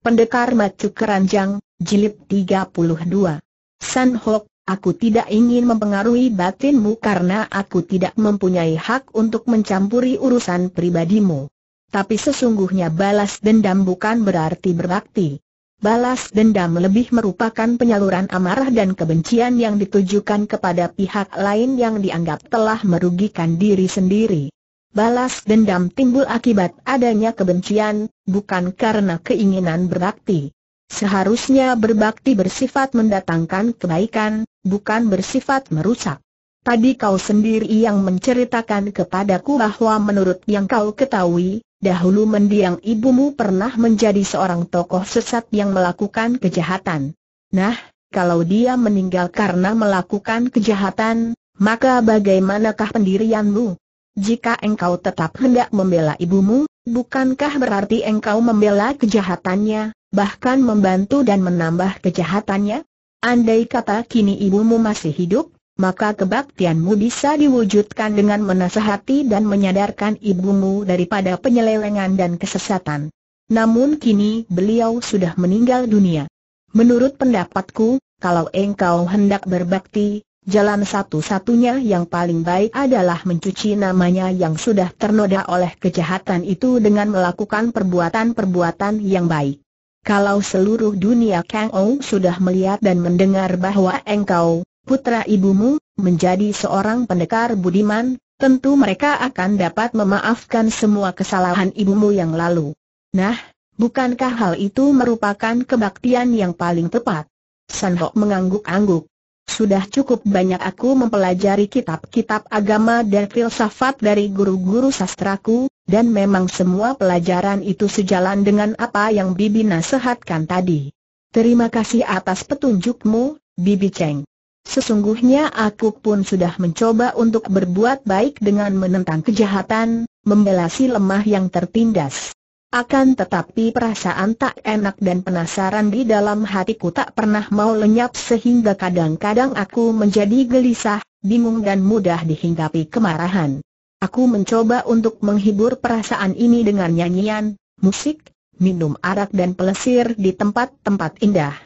Pendekar Macu Keranjang, Jilid 32 San Hok, aku tidak ingin mempengaruhi batinmu karena aku tidak mempunyai hak untuk mencampuri urusan pribadimu. Tapi sesungguhnya balas dendam bukan berarti berbakti. Balas dendam lebih merupakan penyaluran amarah dan kebencian yang ditujukan kepada pihak lain yang dianggap telah merugikan diri sendiri balas dendam timbul akibat adanya kebencian, bukan karena keinginan berbakti. Seharusnya berbakti bersifat mendatangkan kebaikan, bukan bersifat merusak. Tadi kau sendiri yang menceritakan kepadaku bahwa menurut yang kau ketahui, dahulu mendiang ibumu pernah menjadi seorang tokoh sesat yang melakukan kejahatan. Nah, kalau dia meninggal karena melakukan kejahatan, maka bagaimanakah pendirianmu? Jika engkau tetap hendak membela ibumu, bukankah berarti engkau membela kejahatannya, bahkan membantu dan menambah kejahatannya? Andai kata kini ibumu masih hidup, maka kebaktianmu bisa diwujudkan dengan menasehati dan menyadarkan ibumu daripada penyelewengan dan kesesatan. Namun kini beliau sudah meninggal dunia. Menurut pendapatku, kalau engkau hendak berbakti, Jalan satu-satunya yang paling baik adalah mencuci namanya yang sudah ternoda oleh kejahatan itu dengan melakukan perbuatan-perbuatan yang baik. Kalau seluruh dunia Kang Ou sudah melihat dan mendengar bahwa engkau, putra ibumu, menjadi seorang pendekar budiman, tentu mereka akan dapat memaafkan semua kesalahan ibumu yang lalu. Nah, bukankah hal itu merupakan kebaktian yang paling tepat? San mengangguk-angguk. Sudah cukup banyak aku mempelajari kitab-kitab agama dan filsafat dari guru-guru sastraku, dan memang semua pelajaran itu sejalan dengan apa yang Bibi nasihatkan tadi. Terima kasih atas petunjukmu, Bibi Cheng. Sesungguhnya aku pun sudah mencoba untuk berbuat baik dengan menentang kejahatan, si lemah yang tertindas. Akan tetapi perasaan tak enak dan penasaran di dalam hatiku tak pernah mau lenyap sehingga kadang-kadang aku menjadi gelisah, bingung dan mudah dihinggapi kemarahan. Aku mencoba untuk menghibur perasaan ini dengan nyanyian, musik, minum arak dan pelesir di tempat-tempat indah.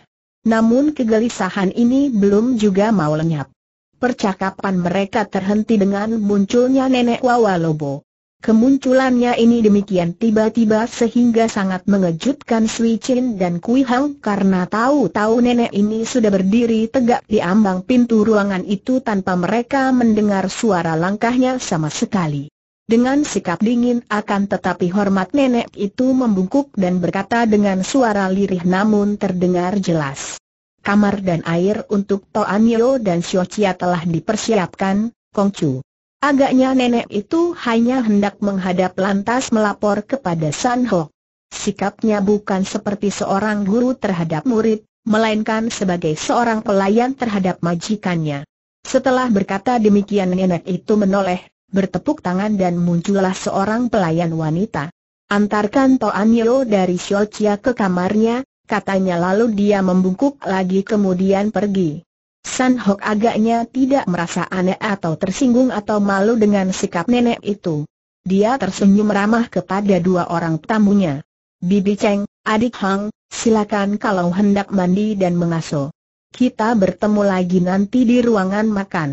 Namun kegelisahan ini belum juga mau lenyap. Percakapan mereka terhenti dengan munculnya nenek wawalobo. Kemunculannya ini demikian tiba-tiba sehingga sangat mengejutkan Sui Chin dan Kui Hang karena tahu-tahu nenek ini sudah berdiri tegak di ambang pintu ruangan itu tanpa mereka mendengar suara langkahnya sama sekali. Dengan sikap dingin akan tetapi hormat nenek itu membungkuk dan berkata dengan suara lirih namun terdengar jelas. Kamar dan air untuk Toan Yo dan Xiao Chia telah dipersiapkan, Kongcu. Agaknya nenek itu hanya hendak menghadap lantas melapor kepada San Ho. Sikapnya bukan seperti seorang guru terhadap murid, melainkan sebagai seorang pelayan terhadap majikannya. Setelah berkata demikian nenek itu menoleh, bertepuk tangan dan muncullah seorang pelayan wanita. Antarkan Toan Yo dari Xiaochia ke kamarnya, katanya lalu dia membungkuk lagi kemudian pergi. San Hok agaknya tidak merasa aneh atau tersinggung atau malu dengan sikap nenek itu. Dia tersenyum ramah kepada dua orang tamunya. Bibi Cheng, adik Hang, silakan kalau hendak mandi dan mengasuh. Kita bertemu lagi nanti di ruangan makan.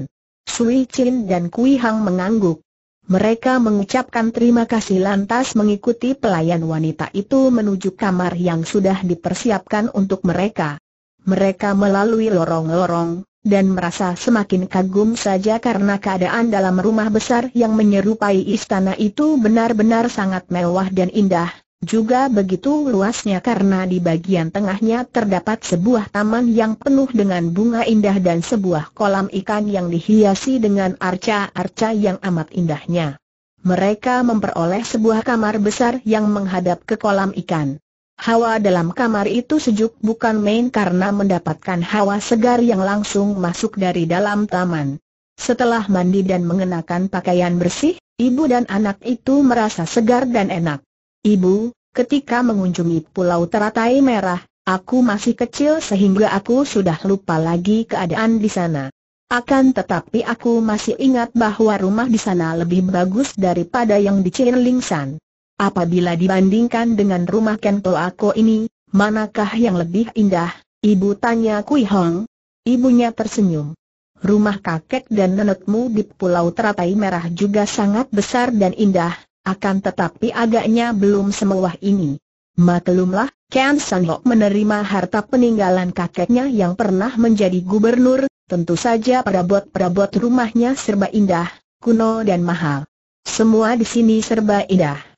Sui Chin dan Kui Hang mengangguk. Mereka mengucapkan terima kasih lantas mengikuti pelayan wanita itu menuju kamar yang sudah dipersiapkan untuk mereka. Mereka melalui lorong-lorong, dan merasa semakin kagum saja karena keadaan dalam rumah besar yang menyerupai istana itu benar-benar sangat mewah dan indah, juga begitu luasnya karena di bagian tengahnya terdapat sebuah taman yang penuh dengan bunga indah dan sebuah kolam ikan yang dihiasi dengan arca-arca yang amat indahnya. Mereka memperoleh sebuah kamar besar yang menghadap ke kolam ikan. Hawa dalam kamar itu sejuk bukan main karena mendapatkan hawa segar yang langsung masuk dari dalam taman. Setelah mandi dan mengenakan pakaian bersih, ibu dan anak itu merasa segar dan enak. Ibu, ketika mengunjungi Pulau Teratai Merah, aku masih kecil sehingga aku sudah lupa lagi keadaan di sana. Akan tetapi aku masih ingat bahwa rumah di sana lebih bagus daripada yang di Lingsan. Apabila dibandingkan dengan rumah Kento Ako ini, manakah yang lebih indah? Ibu tanya Kui Hong. Ibunya tersenyum. Rumah kakek dan nenekmu di Pulau Teratai Merah juga sangat besar dan indah, akan tetapi agaknya belum semewah ini. Maklumlah, Ken Sanhok menerima harta peninggalan kakeknya yang pernah menjadi gubernur, tentu saja perabot-perabot rumahnya serba indah, kuno dan mahal. Semua di sini serba indah.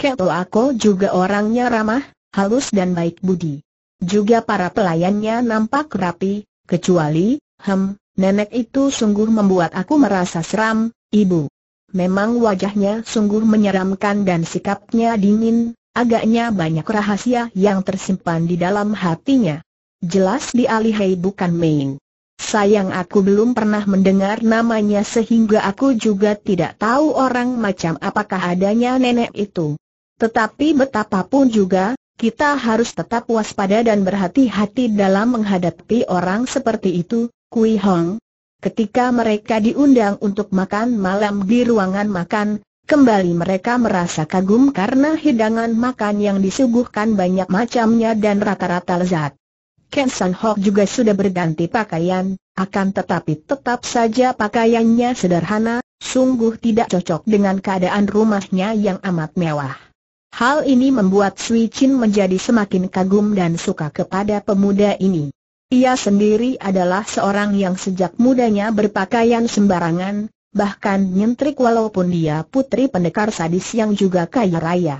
Keto oh, Ako juga orangnya ramah, halus dan baik budi. Juga para pelayannya nampak rapi, kecuali, hem, nenek itu sungguh membuat aku merasa seram, ibu. Memang wajahnya sungguh menyeramkan dan sikapnya dingin, agaknya banyak rahasia yang tersimpan di dalam hatinya. Jelas dialihai bukan main. Sayang aku belum pernah mendengar namanya sehingga aku juga tidak tahu orang macam apakah adanya nenek itu. Tetapi betapapun juga, kita harus tetap waspada dan berhati-hati dalam menghadapi orang seperti itu, Kui Hong. Ketika mereka diundang untuk makan malam di ruangan makan, kembali mereka merasa kagum karena hidangan makan yang disuguhkan banyak macamnya dan rata-rata lezat. Ken San Hok juga sudah berganti pakaian, akan tetapi tetap saja pakaiannya sederhana, sungguh tidak cocok dengan keadaan rumahnya yang amat mewah. Hal ini membuat Sui Chin menjadi semakin kagum dan suka kepada pemuda ini. Ia sendiri adalah seorang yang sejak mudanya berpakaian sembarangan, bahkan nyentrik walaupun dia putri pendekar sadis yang juga kaya raya.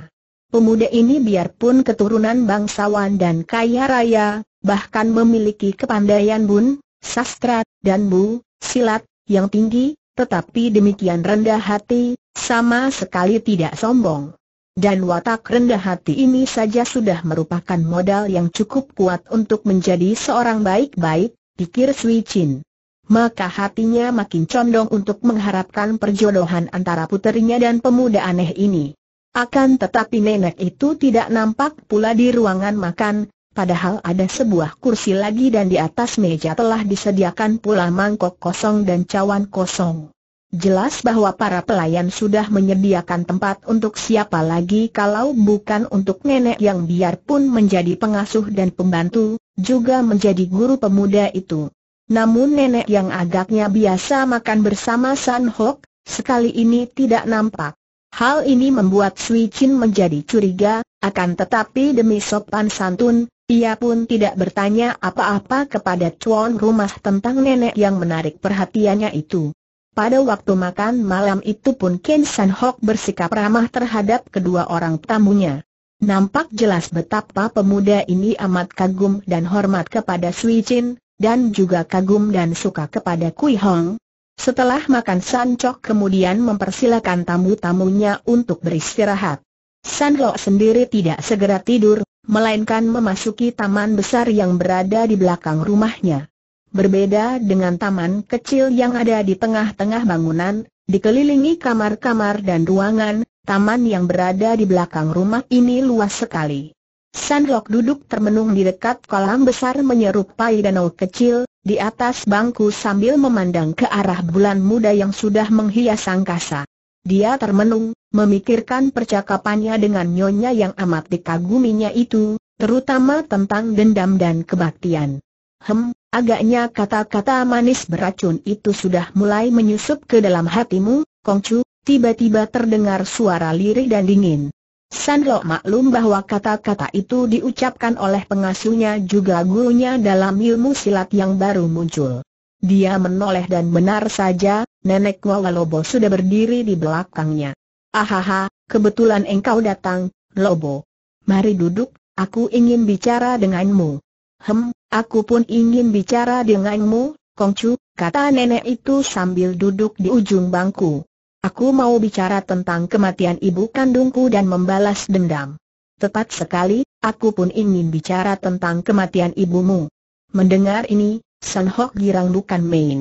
Pemuda ini biarpun keturunan bangsawan dan kaya raya, bahkan memiliki kepandaian bun, sastra, dan bu, silat, yang tinggi, tetapi demikian rendah hati, sama sekali tidak sombong dan watak rendah hati ini saja sudah merupakan modal yang cukup kuat untuk menjadi seorang baik-baik, pikir Sui Chin. Maka hatinya makin condong untuk mengharapkan perjodohan antara puterinya dan pemuda aneh ini. Akan tetapi nenek itu tidak nampak pula di ruangan makan, padahal ada sebuah kursi lagi dan di atas meja telah disediakan pula mangkok kosong dan cawan kosong. Jelas bahwa para pelayan sudah menyediakan tempat untuk siapa lagi kalau bukan untuk nenek yang biarpun menjadi pengasuh dan pembantu, juga menjadi guru pemuda itu. Namun nenek yang agaknya biasa makan bersama San Hok, sekali ini tidak nampak. Hal ini membuat Sui Chin menjadi curiga, akan tetapi demi sopan santun, ia pun tidak bertanya apa-apa kepada tuan rumah tentang nenek yang menarik perhatiannya itu. Pada waktu makan malam itu pun Ken San Hock bersikap ramah terhadap kedua orang tamunya. Nampak jelas betapa pemuda ini amat kagum dan hormat kepada Sui Chin, dan juga kagum dan suka kepada Kui Hong. Setelah makan San Chok kemudian mempersilakan tamu-tamunya untuk beristirahat. San Hock sendiri tidak segera tidur, melainkan memasuki taman besar yang berada di belakang rumahnya. Berbeda dengan taman kecil yang ada di tengah-tengah bangunan, dikelilingi kamar-kamar dan ruangan, taman yang berada di belakang rumah ini luas sekali. San duduk termenung di dekat kolam besar menyerupai danau kecil, di atas bangku sambil memandang ke arah bulan muda yang sudah menghias angkasa. Dia termenung, memikirkan percakapannya dengan nyonya yang amat dikaguminya itu, terutama tentang dendam dan kebaktian. Hem, Agaknya kata-kata manis beracun itu sudah mulai menyusup ke dalam hatimu, Kongcu, tiba-tiba terdengar suara lirih dan dingin. San maklum bahwa kata-kata itu diucapkan oleh pengasuhnya juga gurunya dalam ilmu silat yang baru muncul. Dia menoleh dan benar saja, nenek Wawalobo sudah berdiri di belakangnya. Ahaha, kebetulan engkau datang, Lobo. Mari duduk, aku ingin bicara denganmu. Hem, aku pun ingin bicara denganmu, Kongcu, kata nenek itu sambil duduk di ujung bangku. Aku mau bicara tentang kematian ibu kandungku dan membalas dendam. Tepat sekali, aku pun ingin bicara tentang kematian ibumu. Mendengar ini, San Hok girang bukan main.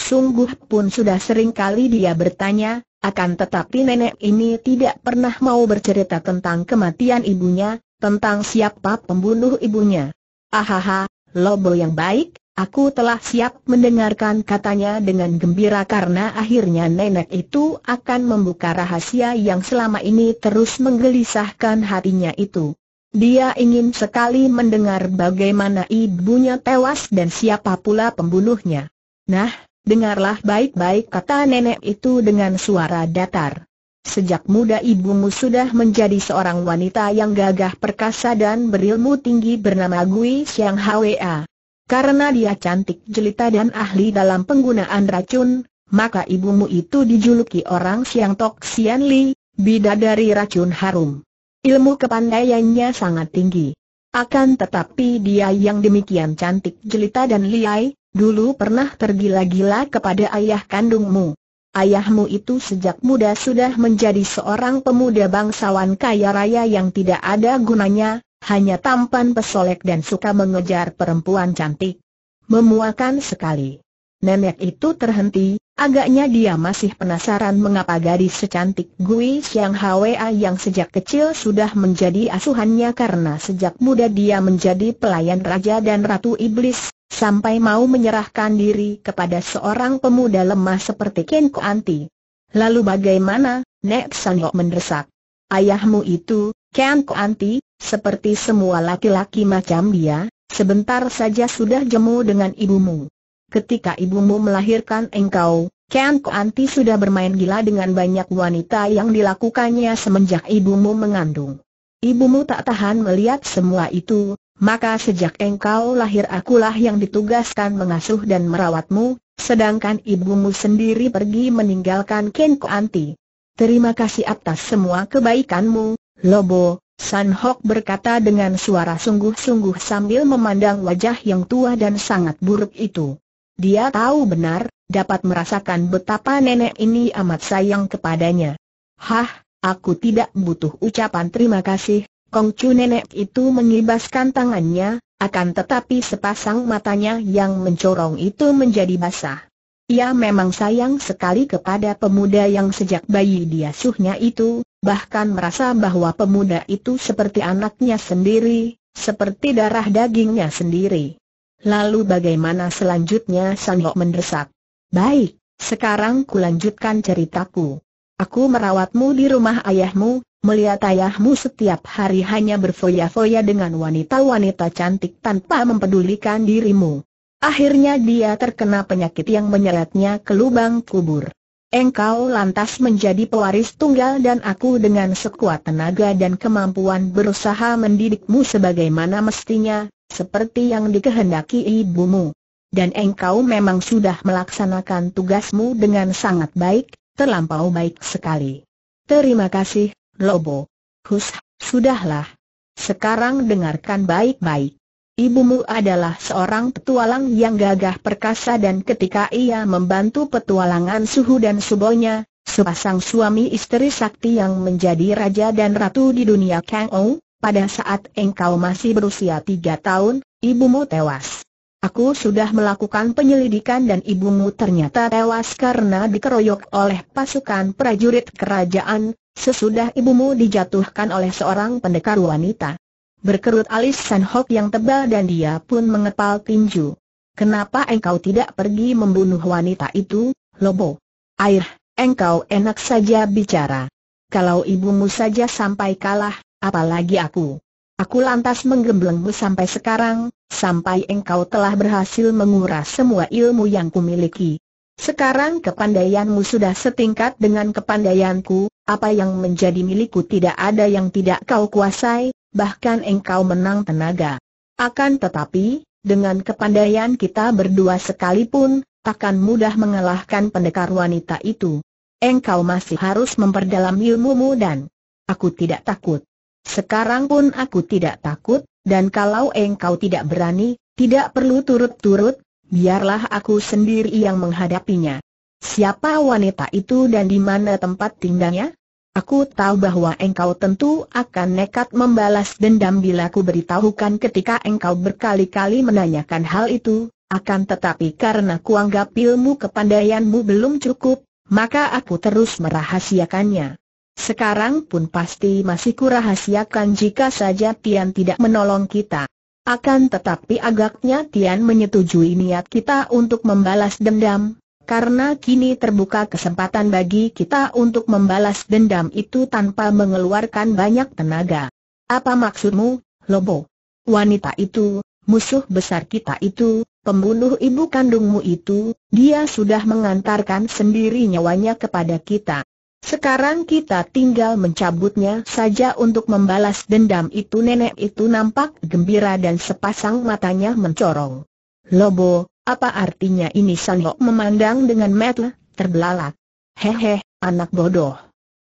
Sungguh pun sudah sering kali dia bertanya, akan tetapi nenek ini tidak pernah mau bercerita tentang kematian ibunya, tentang siapa pembunuh ibunya. Ahaha, Lobo yang baik, aku telah siap mendengarkan katanya dengan gembira karena akhirnya nenek itu akan membuka rahasia yang selama ini terus menggelisahkan hatinya itu. Dia ingin sekali mendengar bagaimana ibunya tewas dan siapa pula pembunuhnya. Nah, dengarlah baik-baik kata nenek itu dengan suara datar. Sejak muda ibumu sudah menjadi seorang wanita yang gagah perkasa dan berilmu tinggi bernama Gui Xiang Hwa. Karena dia cantik jelita dan ahli dalam penggunaan racun, maka ibumu itu dijuluki orang Xiang Tok Xian Li, bidadari racun harum. Ilmu kepandaiannya sangat tinggi. Akan tetapi dia yang demikian cantik jelita dan liai, dulu pernah tergila-gila kepada ayah kandungmu. Ayahmu itu sejak muda sudah menjadi seorang pemuda bangsawan kaya raya yang tidak ada gunanya, hanya tampan pesolek dan suka mengejar perempuan cantik. Memuakan sekali. Nenek itu terhenti, agaknya dia masih penasaran mengapa gadis secantik Gui Xiang Hwa yang sejak kecil sudah menjadi asuhannya karena sejak muda dia menjadi pelayan raja dan ratu iblis, sampai mau menyerahkan diri kepada seorang pemuda lemah seperti Ken Anti. Lalu bagaimana, Nek San mendesak. Ayahmu itu, Ken Anti, seperti semua laki-laki macam dia, sebentar saja sudah jemu dengan ibumu. Ketika ibumu melahirkan engkau, Ken Anti sudah bermain gila dengan banyak wanita yang dilakukannya semenjak ibumu mengandung. Ibumu tak tahan melihat semua itu, maka sejak engkau lahir akulah yang ditugaskan mengasuh dan merawatmu, sedangkan ibumu sendiri pergi meninggalkan Kenko Anti. Terima kasih atas semua kebaikanmu, Lobo, San Hok berkata dengan suara sungguh-sungguh sambil memandang wajah yang tua dan sangat buruk itu. Dia tahu benar, dapat merasakan betapa nenek ini amat sayang kepadanya. Hah, aku tidak butuh ucapan terima kasih, Kongcu nenek itu mengibaskan tangannya, akan tetapi sepasang matanya yang mencorong itu menjadi basah. Ia memang sayang sekali kepada pemuda yang sejak bayi dia suhnya itu, bahkan merasa bahwa pemuda itu seperti anaknya sendiri, seperti darah dagingnya sendiri. Lalu bagaimana selanjutnya Sanlok mendesak? Baik, sekarang kulanjutkan ceritaku. Aku merawatmu di rumah ayahmu, Melihat ayahmu setiap hari hanya berfoya-foya dengan wanita-wanita cantik tanpa mempedulikan dirimu. Akhirnya dia terkena penyakit yang menyeretnya ke lubang kubur. Engkau lantas menjadi pewaris tunggal dan aku dengan sekuat tenaga dan kemampuan berusaha mendidikmu sebagaimana mestinya, seperti yang dikehendaki ibumu. Dan engkau memang sudah melaksanakan tugasmu dengan sangat baik, terlampau baik sekali. Terima kasih, Lobo. Hus, sudahlah. Sekarang dengarkan baik-baik. Ibumu adalah seorang petualang yang gagah perkasa dan ketika ia membantu petualangan suhu dan subonya, sepasang suami istri sakti yang menjadi raja dan ratu di dunia Kang Ou, pada saat engkau masih berusia tiga tahun, ibumu tewas. Aku sudah melakukan penyelidikan dan ibumu ternyata tewas karena dikeroyok oleh pasukan prajurit kerajaan, sesudah ibumu dijatuhkan oleh seorang pendekar wanita. Berkerut alis San Hok yang tebal dan dia pun mengepal tinju. Kenapa engkau tidak pergi membunuh wanita itu, Lobo? Air, engkau enak saja bicara. Kalau ibumu saja sampai kalah, apalagi aku. Aku lantas menggemblengmu sampai sekarang, sampai engkau telah berhasil menguras semua ilmu yang kumiliki. Sekarang kepandaianmu sudah setingkat dengan kepandaianku, apa yang menjadi milikku tidak ada yang tidak kau kuasai, bahkan engkau menang tenaga. Akan tetapi, dengan kepandaian kita berdua sekalipun, takkan mudah mengalahkan pendekar wanita itu. Engkau masih harus memperdalam ilmumu dan aku tidak takut. Sekarang pun aku tidak takut, dan kalau engkau tidak berani, tidak perlu turut-turut, biarlah aku sendiri yang menghadapinya. Siapa wanita itu dan di mana tempat tinggalnya? Aku tahu bahwa engkau tentu akan nekat membalas dendam bila ku beritahukan ketika engkau berkali-kali menanyakan hal itu, akan tetapi karena kuanggap ilmu kepandaianmu belum cukup, maka aku terus merahasiakannya. Sekarang pun pasti masih kurahasiakan jika saja Tian tidak menolong kita. Akan tetapi agaknya Tian menyetujui niat kita untuk membalas dendam, karena kini terbuka kesempatan bagi kita untuk membalas dendam itu tanpa mengeluarkan banyak tenaga. Apa maksudmu, Lobo? Wanita itu, musuh besar kita itu, pembunuh ibu kandungmu itu, dia sudah mengantarkan sendiri nyawanya kepada kita. Sekarang kita tinggal mencabutnya saja untuk membalas dendam itu nenek itu nampak gembira dan sepasang matanya mencorong. Lobo, apa artinya ini San memandang dengan metel, terbelalak. Hehe, anak bodoh.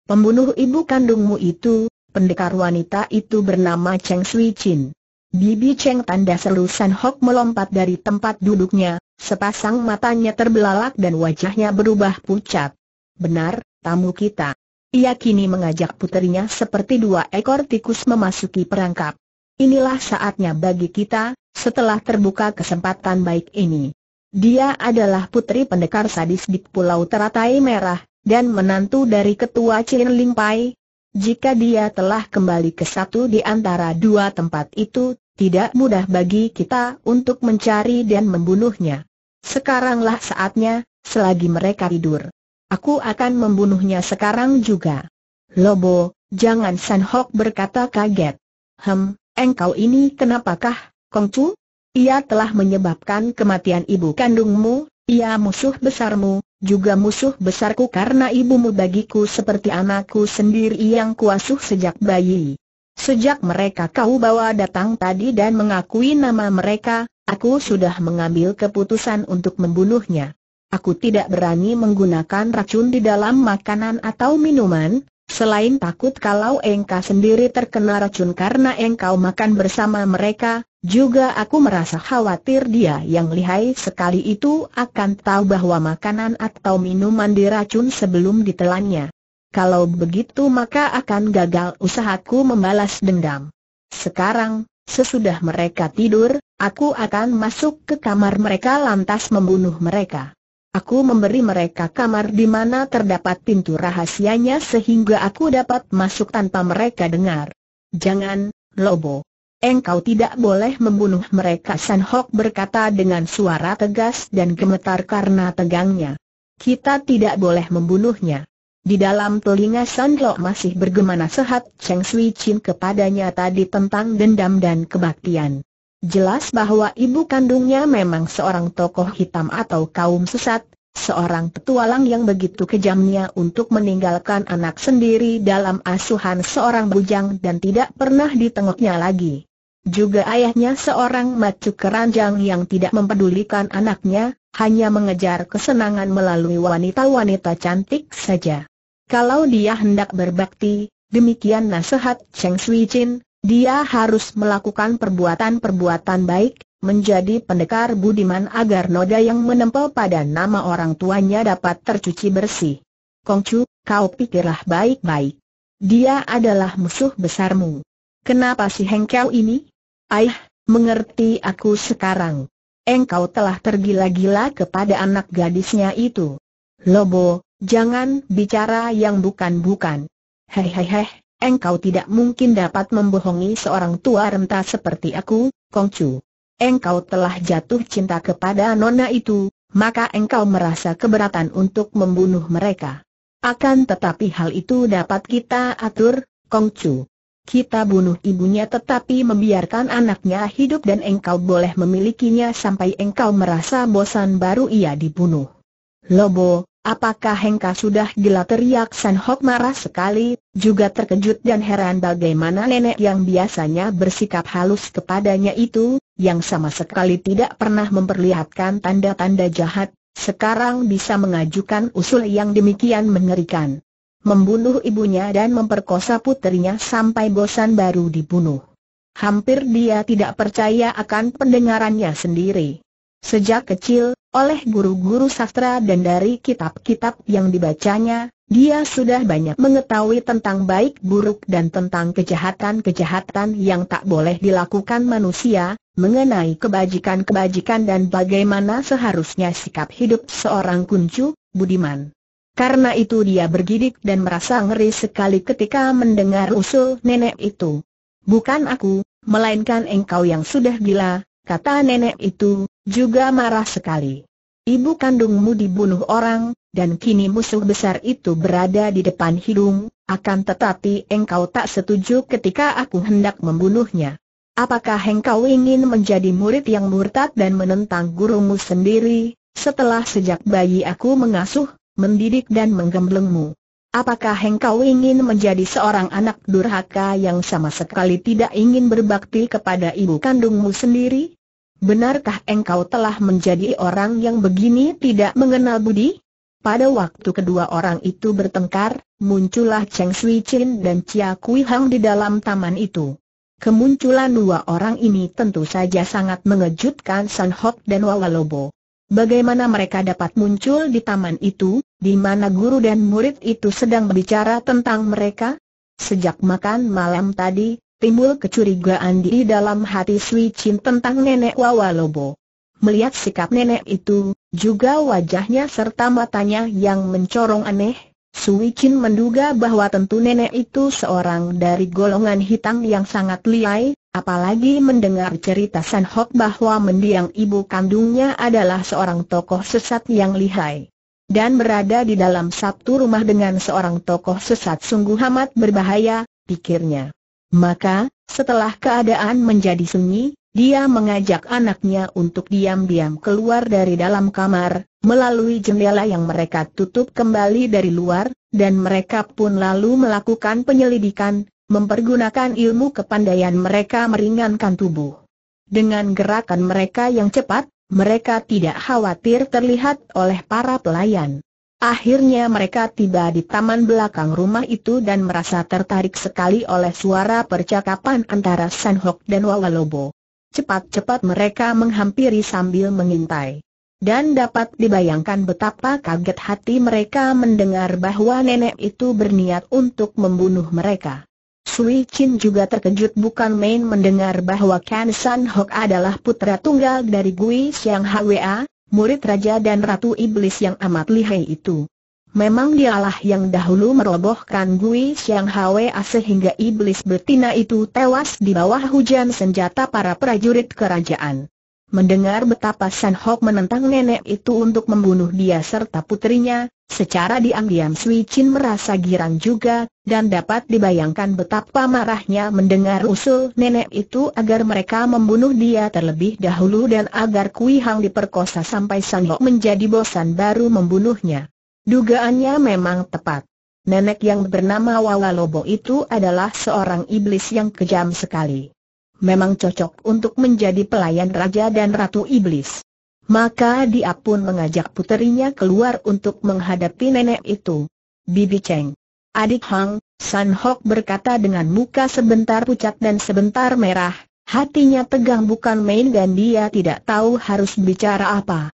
Pembunuh ibu kandungmu itu, pendekar wanita itu bernama Cheng Sui Chin. Bibi Cheng tanda seru San Hok melompat dari tempat duduknya, sepasang matanya terbelalak dan wajahnya berubah pucat. Benar, tamu kita. Ia kini mengajak puterinya seperti dua ekor tikus memasuki perangkap. Inilah saatnya bagi kita, setelah terbuka kesempatan baik ini. Dia adalah putri pendekar sadis di Pulau Teratai Merah, dan menantu dari ketua Chin Ling Pai. Jika dia telah kembali ke satu di antara dua tempat itu, tidak mudah bagi kita untuk mencari dan membunuhnya. Sekaranglah saatnya, selagi mereka tidur. Aku akan membunuhnya sekarang juga. Lobo, jangan San Hok berkata kaget. Hem, engkau ini kenapakah? Kongcu, ia telah menyebabkan kematian ibu kandungmu, ia musuh besarmu, juga musuh besarku karena ibumu bagiku seperti anakku sendiri yang kuasuh sejak bayi. Sejak mereka kau bawa datang tadi dan mengakui nama mereka, aku sudah mengambil keputusan untuk membunuhnya. Aku tidak berani menggunakan racun di dalam makanan atau minuman, Selain takut kalau engkau sendiri terkena racun karena engkau makan bersama mereka, juga aku merasa khawatir dia yang lihai sekali itu akan tahu bahwa makanan atau minuman diracun sebelum ditelannya. Kalau begitu maka akan gagal usahaku membalas dendam. Sekarang, sesudah mereka tidur, aku akan masuk ke kamar mereka lantas membunuh mereka. Aku memberi mereka kamar di mana terdapat pintu rahasianya sehingga aku dapat masuk tanpa mereka dengar. Jangan, Lobo. Engkau tidak boleh membunuh mereka San Hok berkata dengan suara tegas dan gemetar karena tegangnya. Kita tidak boleh membunuhnya. Di dalam telinga San Hok masih bergemana sehat Cheng Sui Chin kepadanya tadi tentang dendam dan kebaktian. Jelas bahwa ibu kandungnya memang seorang tokoh hitam atau kaum sesat, seorang petualang yang begitu kejamnya untuk meninggalkan anak sendiri dalam asuhan seorang bujang dan tidak pernah ditengoknya lagi. Juga ayahnya seorang macu keranjang yang tidak mempedulikan anaknya, hanya mengejar kesenangan melalui wanita-wanita cantik saja. Kalau dia hendak berbakti, demikian nasihat Cheng Sui Chin, dia harus melakukan perbuatan-perbuatan baik, menjadi pendekar budiman agar noda yang menempel pada nama orang tuanya dapat tercuci bersih. Kongcu, kau pikirlah baik-baik. Dia adalah musuh besarmu. Kenapa si Hengkau ini? Aih, mengerti aku sekarang. Engkau telah tergila-gila kepada anak gadisnya itu. Lobo, jangan bicara yang bukan-bukan. Hei hei hei, engkau tidak mungkin dapat membohongi seorang tua renta seperti aku, Kongcu. Engkau telah jatuh cinta kepada nona itu, maka engkau merasa keberatan untuk membunuh mereka. Akan tetapi hal itu dapat kita atur, Kongcu. Kita bunuh ibunya tetapi membiarkan anaknya hidup dan engkau boleh memilikinya sampai engkau merasa bosan baru ia dibunuh. Lobo, Apakah Hengka sudah gila teriak San Hok marah sekali, juga terkejut dan heran bagaimana nenek yang biasanya bersikap halus kepadanya itu, yang sama sekali tidak pernah memperlihatkan tanda-tanda jahat, sekarang bisa mengajukan usul yang demikian mengerikan. Membunuh ibunya dan memperkosa putrinya sampai bosan baru dibunuh. Hampir dia tidak percaya akan pendengarannya sendiri. Sejak kecil, oleh guru-guru sastra dan dari kitab-kitab yang dibacanya, dia sudah banyak mengetahui tentang baik buruk dan tentang kejahatan-kejahatan yang tak boleh dilakukan manusia, mengenai kebajikan-kebajikan dan bagaimana seharusnya sikap hidup seorang kuncu, budiman. Karena itu dia bergidik dan merasa ngeri sekali ketika mendengar usul nenek itu. Bukan aku, melainkan engkau yang sudah gila, kata nenek itu, juga marah sekali. Ibu kandungmu dibunuh orang, dan kini musuh besar itu berada di depan hidung, akan tetapi engkau tak setuju ketika aku hendak membunuhnya. Apakah engkau ingin menjadi murid yang murtad dan menentang gurumu sendiri, setelah sejak bayi aku mengasuh, mendidik dan menggemblengmu? Apakah engkau ingin menjadi seorang anak durhaka yang sama sekali tidak ingin berbakti kepada ibu kandungmu sendiri? benarkah engkau telah menjadi orang yang begini tidak mengenal budi? Pada waktu kedua orang itu bertengkar, muncullah Cheng Sui Chin dan Chia Kui Hang di dalam taman itu. Kemunculan dua orang ini tentu saja sangat mengejutkan San Hok dan Wawalobo. Bagaimana mereka dapat muncul di taman itu, di mana guru dan murid itu sedang berbicara tentang mereka? Sejak makan malam tadi, timbul kecurigaan di dalam hati Sui Chin tentang nenek Wawalobo. Melihat sikap nenek itu, juga wajahnya serta matanya yang mencorong aneh, Sui Chin menduga bahwa tentu nenek itu seorang dari golongan hitam yang sangat liai, apalagi mendengar cerita San Hok bahwa mendiang ibu kandungnya adalah seorang tokoh sesat yang lihai dan berada di dalam satu rumah dengan seorang tokoh sesat sungguh amat berbahaya, pikirnya. Maka, setelah keadaan menjadi sunyi, dia mengajak anaknya untuk diam-diam keluar dari dalam kamar, melalui jendela yang mereka tutup kembali dari luar, dan mereka pun lalu melakukan penyelidikan, mempergunakan ilmu kepandaian mereka meringankan tubuh. Dengan gerakan mereka yang cepat, mereka tidak khawatir terlihat oleh para pelayan. Akhirnya mereka tiba di taman belakang rumah itu dan merasa tertarik sekali oleh suara percakapan antara San Hok dan Wawalobo. Cepat-cepat mereka menghampiri sambil mengintai. Dan dapat dibayangkan betapa kaget hati mereka mendengar bahwa nenek itu berniat untuk membunuh mereka. Sui Chin juga terkejut bukan main mendengar bahwa Kan San Hok adalah putra tunggal dari Gui Xiang Hwa, murid raja dan ratu iblis yang amat lihai itu. Memang dialah yang dahulu merobohkan Gui Xiang Hwa sehingga iblis betina itu tewas di bawah hujan senjata para prajurit kerajaan. Mendengar betapa San Hok menentang nenek itu untuk membunuh dia serta putrinya, secara diam-diam Sui Chin merasa girang juga, dan dapat dibayangkan betapa marahnya mendengar usul nenek itu agar mereka membunuh dia terlebih dahulu dan agar Kui Hang diperkosa sampai San Hok menjadi bosan baru membunuhnya. Dugaannya memang tepat. Nenek yang bernama Lobo itu adalah seorang iblis yang kejam sekali memang cocok untuk menjadi pelayan raja dan ratu iblis. Maka dia pun mengajak puterinya keluar untuk menghadapi nenek itu. Bibi Cheng. Adik Hang, San Hok berkata dengan muka sebentar pucat dan sebentar merah, hatinya tegang bukan main dan dia tidak tahu harus bicara apa.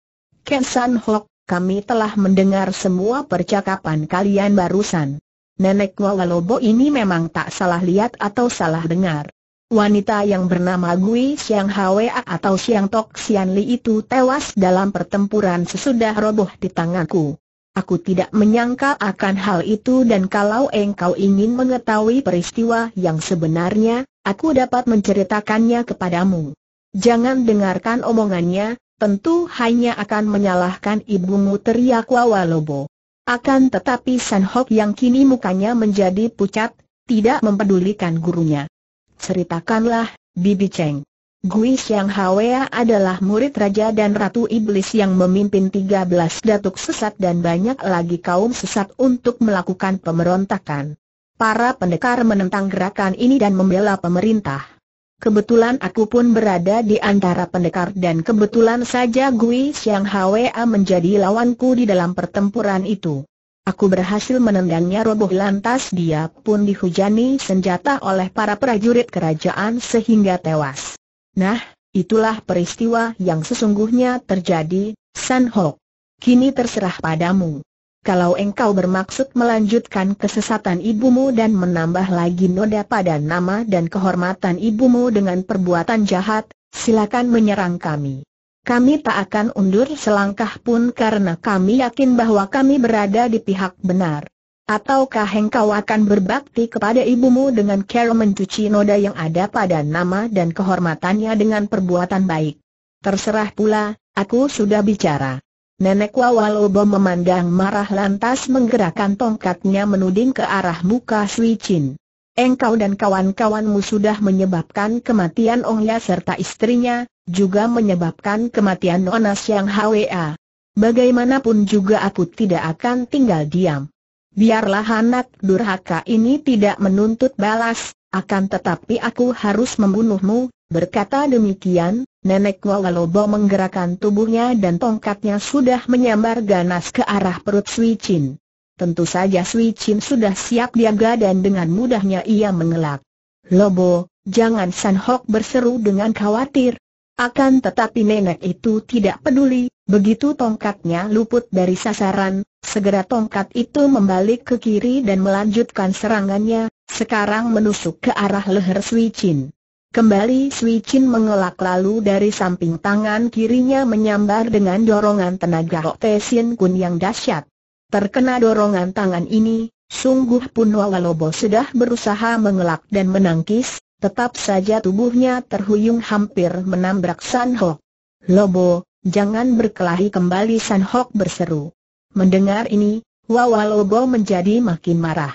Ken San Hok, kami telah mendengar semua percakapan kalian barusan. Nenek Wawalobo ini memang tak salah lihat atau salah dengar. Wanita yang bernama Gui Xiang Hwa atau Xiang Tok Xian Li itu tewas dalam pertempuran sesudah roboh di tanganku. Aku tidak menyangka akan hal itu dan kalau engkau ingin mengetahui peristiwa yang sebenarnya, aku dapat menceritakannya kepadamu. Jangan dengarkan omongannya, tentu hanya akan menyalahkan ibumu teriak Wawalobo. Akan tetapi San Hok yang kini mukanya menjadi pucat, tidak mempedulikan gurunya ceritakanlah, Bibi Cheng. Gui Xiang Hwa adalah murid raja dan ratu iblis yang memimpin 13 datuk sesat dan banyak lagi kaum sesat untuk melakukan pemberontakan. Para pendekar menentang gerakan ini dan membela pemerintah. Kebetulan aku pun berada di antara pendekar dan kebetulan saja Gui Xiang Hwa menjadi lawanku di dalam pertempuran itu. Aku berhasil menendangnya roboh lantas dia pun dihujani senjata oleh para prajurit kerajaan sehingga tewas. Nah, itulah peristiwa yang sesungguhnya terjadi, San Hok. Kini terserah padamu. Kalau engkau bermaksud melanjutkan kesesatan ibumu dan menambah lagi noda pada nama dan kehormatan ibumu dengan perbuatan jahat, silakan menyerang kami. Kami tak akan undur selangkah pun karena kami yakin bahwa kami berada di pihak benar. Ataukah engkau akan berbakti kepada ibumu dengan cara mencuci noda yang ada pada nama dan kehormatannya dengan perbuatan baik? Terserah pula, aku sudah bicara. Nenek Wawalobo memandang marah lantas menggerakkan tongkatnya menuding ke arah muka Sui Engkau dan kawan-kawanmu sudah menyebabkan kematian Ongya serta istrinya, juga menyebabkan kematian Nona Siang Hwa. Bagaimanapun juga aku tidak akan tinggal diam. Biarlah anak durhaka ini tidak menuntut balas, akan tetapi aku harus membunuhmu, berkata demikian, nenek Wawalobo menggerakkan tubuhnya dan tongkatnya sudah menyambar ganas ke arah perut Sui Chin. Tentu saja Sui Chin sudah siap diaga dan dengan mudahnya ia mengelak. Lobo, jangan San Hok berseru dengan khawatir, akan tetapi nenek itu tidak peduli, begitu tongkatnya luput dari sasaran, segera tongkat itu membalik ke kiri dan melanjutkan serangannya, sekarang menusuk ke arah leher Sui Chin. Kembali Sui Chin mengelak lalu dari samping tangan kirinya menyambar dengan dorongan tenaga Rok Te Sin Kun yang dahsyat. Terkena dorongan tangan ini, sungguh pun Walobo sudah berusaha mengelak dan menangkis, Tetap saja tubuhnya terhuyung hampir menabrak San Hok. Lobo, jangan berkelahi kembali San Hok berseru. Mendengar ini, Wawa Lobo menjadi makin marah.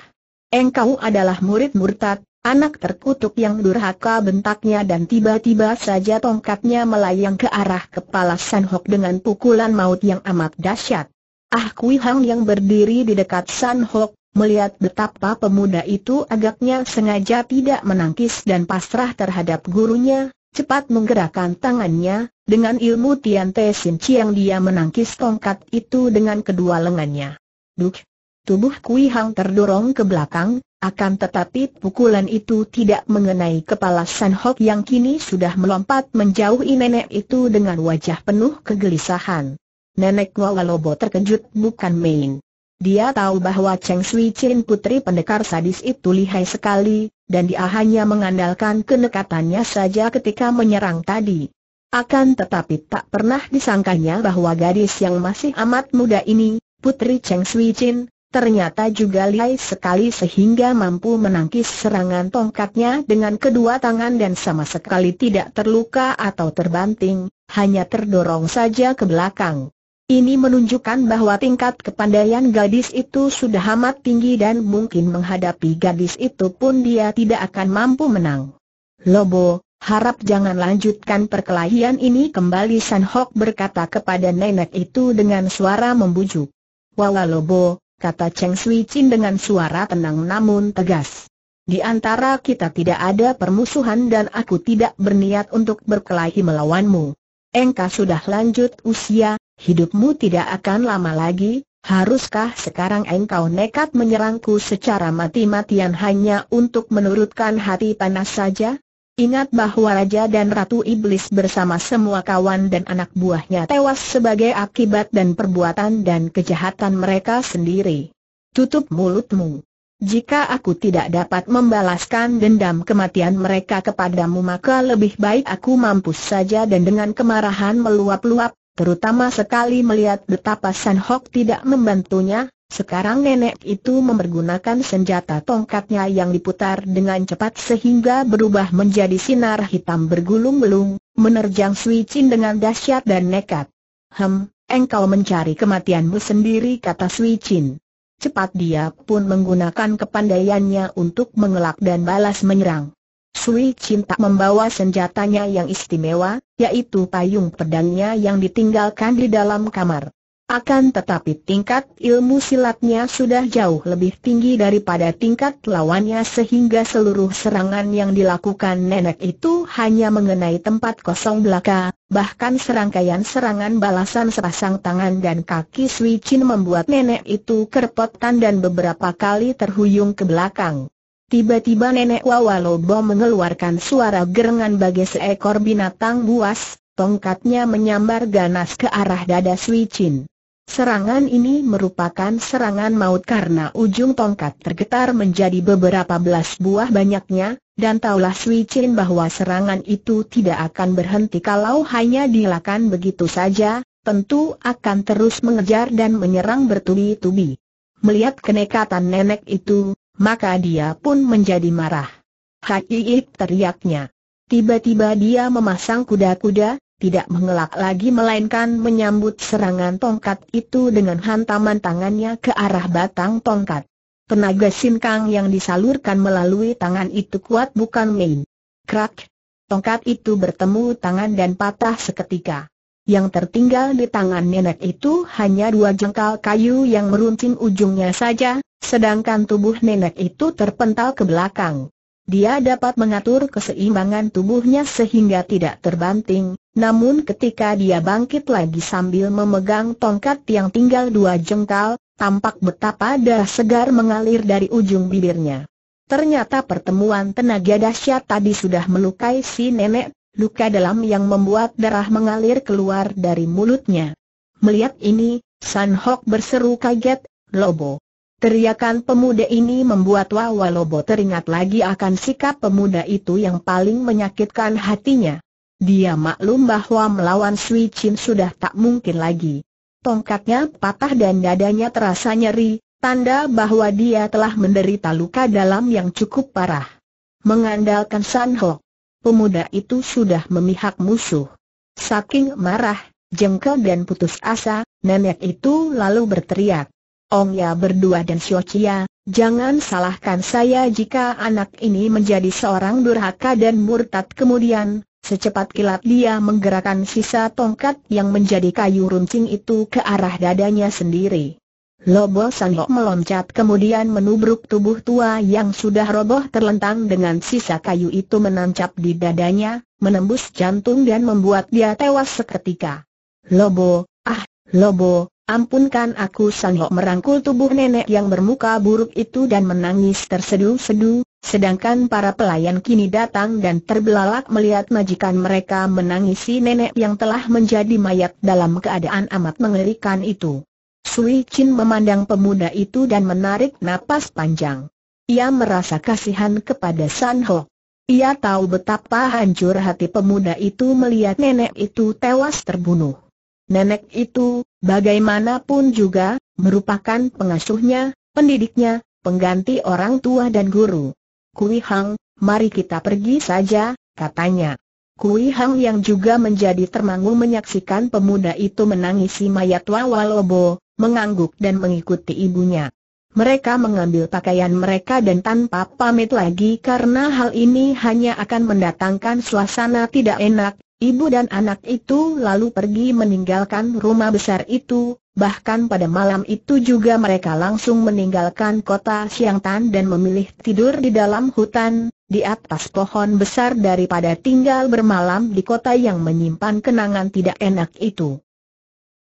Engkau adalah murid murtad, Anak terkutuk yang durhaka bentaknya dan tiba-tiba saja tongkatnya melayang ke arah kepala San Hok dengan pukulan maut yang amat dahsyat. Ah Kui Hang yang berdiri di dekat San Hok, Melihat betapa pemuda itu agaknya sengaja tidak menangkis dan pasrah terhadap gurunya, cepat menggerakkan tangannya, dengan ilmu Tian Te Sin Chiang dia menangkis tongkat itu dengan kedua lengannya. Duk! Tubuh Kui Hang terdorong ke belakang, akan tetapi pukulan itu tidak mengenai kepala San Hok yang kini sudah melompat menjauhi nenek itu dengan wajah penuh kegelisahan. Nenek lobo terkejut bukan main. Dia tahu bahwa Cheng Sui Chin putri pendekar sadis itu lihai sekali, dan dia hanya mengandalkan kenekatannya saja ketika menyerang tadi. Akan tetapi tak pernah disangkanya bahwa gadis yang masih amat muda ini, putri Cheng Sui Chin, ternyata juga lihai sekali sehingga mampu menangkis serangan tongkatnya dengan kedua tangan dan sama sekali tidak terluka atau terbanting, hanya terdorong saja ke belakang. Ini menunjukkan bahwa tingkat kepandaian gadis itu sudah amat tinggi dan mungkin menghadapi gadis itu pun dia tidak akan mampu menang. Lobo, harap jangan lanjutkan perkelahian ini kembali San Hok berkata kepada nenek itu dengan suara membujuk. Walau Lobo, kata Cheng Sui Chin dengan suara tenang namun tegas. Di antara kita tidak ada permusuhan dan aku tidak berniat untuk berkelahi melawanmu. Engkau sudah lanjut usia, hidupmu tidak akan lama lagi, haruskah sekarang engkau nekat menyerangku secara mati-matian hanya untuk menurutkan hati panas saja? Ingat bahwa Raja dan Ratu Iblis bersama semua kawan dan anak buahnya tewas sebagai akibat dan perbuatan dan kejahatan mereka sendiri. Tutup mulutmu. Jika aku tidak dapat membalaskan dendam kematian mereka kepadamu maka lebih baik aku mampus saja dan dengan kemarahan meluap-luap Terutama sekali melihat betapa San Hok tidak membantunya, sekarang nenek itu mempergunakan senjata tongkatnya yang diputar dengan cepat sehingga berubah menjadi sinar hitam bergulung-gulung, menerjang Sui Chin dengan dahsyat dan nekat. Hem, engkau mencari kematianmu sendiri kata Sui Chin. Cepat dia pun menggunakan kepandaiannya untuk mengelak dan balas menyerang. Sui tak membawa senjatanya yang istimewa, yaitu payung pedangnya yang ditinggalkan di dalam kamar. Akan tetapi tingkat ilmu silatnya sudah jauh lebih tinggi daripada tingkat lawannya sehingga seluruh serangan yang dilakukan nenek itu hanya mengenai tempat kosong belaka, bahkan serangkaian serangan balasan sepasang tangan dan kaki Sui Chin membuat nenek itu kerepotan dan beberapa kali terhuyung ke belakang. Tiba-tiba nenek Wawalobo mengeluarkan suara gerengan bagai seekor binatang buas, tongkatnya menyambar ganas ke arah dada Sui Chin. Serangan ini merupakan serangan maut karena ujung tongkat tergetar menjadi beberapa belas buah banyaknya, dan taulah Sui Chin bahwa serangan itu tidak akan berhenti kalau hanya dilakukan begitu saja, tentu akan terus mengejar dan menyerang bertubi-tubi. Melihat kenekatan nenek itu, maka dia pun menjadi marah. Hakiib teriaknya. Tiba-tiba dia memasang kuda-kuda, tidak mengelak lagi melainkan menyambut serangan tongkat itu dengan hantaman tangannya ke arah batang tongkat. Tenaga sinkang yang disalurkan melalui tangan itu kuat bukan main. Krak! Tongkat itu bertemu tangan dan patah seketika. Yang tertinggal di tangan nenek itu hanya dua jengkal kayu yang meruncing ujungnya saja, Sedangkan tubuh nenek itu terpental ke belakang. Dia dapat mengatur keseimbangan tubuhnya sehingga tidak terbanting, namun ketika dia bangkit lagi sambil memegang tongkat yang tinggal dua jengkal, tampak betapa darah segar mengalir dari ujung bibirnya. Ternyata pertemuan tenaga dahsyat tadi sudah melukai si nenek, luka dalam yang membuat darah mengalir keluar dari mulutnya. Melihat ini, San Hok berseru kaget, Lobo. Teriakan pemuda ini membuat Wawalobo teringat lagi akan sikap pemuda itu yang paling menyakitkan hatinya. Dia maklum bahwa melawan Sui Chin sudah tak mungkin lagi. Tongkatnya patah dan dadanya terasa nyeri, tanda bahwa dia telah menderita luka dalam yang cukup parah. Mengandalkan San Ho, pemuda itu sudah memihak musuh. Saking marah, jengkel dan putus asa, nenek itu lalu berteriak. Ong ya berdua dan Chia, jangan salahkan saya jika anak ini menjadi seorang durhaka dan murtad kemudian, secepat kilat dia menggerakkan sisa tongkat yang menjadi kayu runcing itu ke arah dadanya sendiri. Lobo Sanho meloncat kemudian menubruk tubuh tua yang sudah roboh terlentang dengan sisa kayu itu menancap di dadanya, menembus jantung dan membuat dia tewas seketika. Lobo, ah, Lobo, Ampunkan aku Sang Sanho merangkul tubuh nenek yang bermuka buruk itu dan menangis tersedu-sedu, sedangkan para pelayan kini datang dan terbelalak melihat majikan mereka menangisi nenek yang telah menjadi mayat dalam keadaan amat mengerikan itu. Sui Chin memandang pemuda itu dan menarik napas panjang. Ia merasa kasihan kepada Sanho. Ia tahu betapa hancur hati pemuda itu melihat nenek itu tewas terbunuh. Nenek itu, Bagaimanapun juga, merupakan pengasuhnya, pendidiknya, pengganti orang tua dan guru. Kui Hang, mari kita pergi saja, katanya. Kui Hang yang juga menjadi termangu menyaksikan pemuda itu menangisi mayat Wawalobo, mengangguk dan mengikuti ibunya. Mereka mengambil pakaian mereka dan tanpa pamit lagi karena hal ini hanya akan mendatangkan suasana tidak enak, Ibu dan anak itu lalu pergi meninggalkan rumah besar itu, bahkan pada malam itu juga mereka langsung meninggalkan kota Siangtan dan memilih tidur di dalam hutan, di atas pohon besar daripada tinggal bermalam di kota yang menyimpan kenangan tidak enak itu.